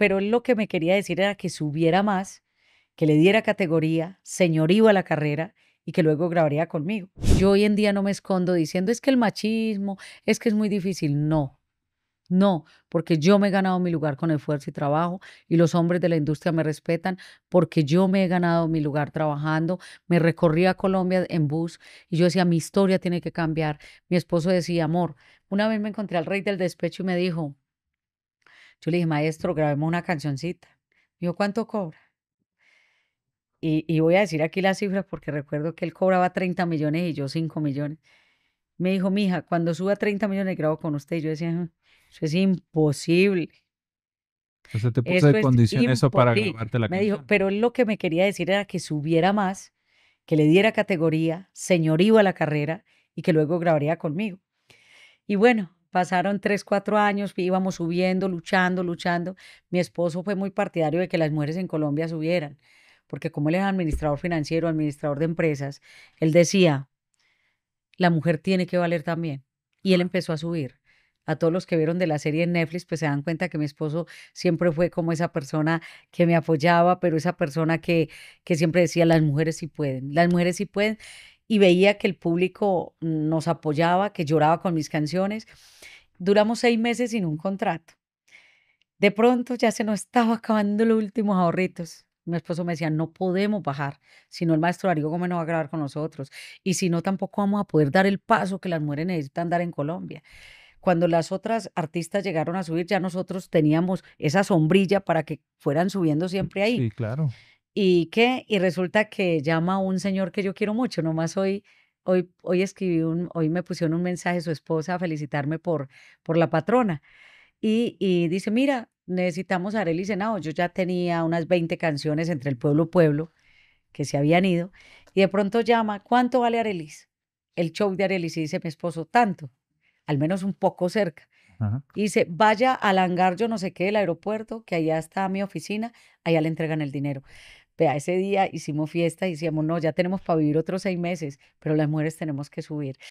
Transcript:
pero él lo que me quería decir era que subiera más, que le diera categoría, señorío a la carrera y que luego grabaría conmigo. Yo hoy en día no me escondo diciendo es que el machismo, es que es muy difícil. No, no, porque yo me he ganado mi lugar con esfuerzo y trabajo y los hombres de la industria me respetan porque yo me he ganado mi lugar trabajando. Me recorrí a Colombia en bus y yo decía, mi historia tiene que cambiar. Mi esposo decía, amor, una vez me encontré al rey del despecho y me dijo, yo le dije, maestro, grabemos una cancioncita. Me dijo, ¿cuánto cobra? Y, voy a decir aquí las cifras porque recuerdo que él cobraba 30 millones y yo 5 millones. Me dijo, mija, cuando suba 30 millones grabo con usted. Y yo decía, ah, eso es imposible. Entonces te puso de condición eso para grabarte la Me dijo, pero él lo que me quería decir era que subiera más, que le diera categoría, señorío a la carrera y que luego grabaría conmigo. Y bueno, Pasaron tres, cuatro años, íbamos subiendo, luchando, luchando. Mi esposo fue muy partidario de que las mujeres en Colombia subieran, porque como él era administrador financiero, administrador de empresas, él decía, la mujer tiene que valer también. Y él empezó a subir a todos los que vieron de la serie en Netflix, pues se dan cuenta que mi esposo siempre fue como esa persona que me apoyaba, pero esa persona que, que siempre decía, las mujeres sí pueden, las mujeres sí pueden y veía que el público nos apoyaba, que lloraba con mis canciones. Duramos seis meses sin un contrato. De pronto ya se nos estaba acabando los últimos ahorritos. Mi esposo me decía, no podemos bajar, si no el maestro Darío Gómez no va a grabar con nosotros y si no tampoco vamos a poder dar el paso que las mujeres necesitan dar en Colombia. Cuando las otras artistas llegaron a subir, ya nosotros teníamos esa sombrilla para que fueran subiendo siempre ahí. Sí, claro. ¿Y qué? Y resulta que llama un señor que yo quiero mucho, nomás hoy, hoy, hoy escribí un, hoy me pusieron un mensaje su esposa a felicitarme por, por la patrona. Y, y dice, mira, necesitamos a Arely Senado. Yo ya tenía unas 20 canciones entre el pueblo pueblo que se habían ido. Y de pronto llama, ¿cuánto vale Arelis? El show de Arelis, y dice mi esposo, tanto, al menos un poco cerca. Y dice, vaya al hangar, yo no sé qué, del aeropuerto, que allá está mi oficina, allá le entregan el dinero vea, ese día hicimos fiesta y decíamos, no, ya tenemos para vivir otros seis meses, pero las mujeres tenemos que subir.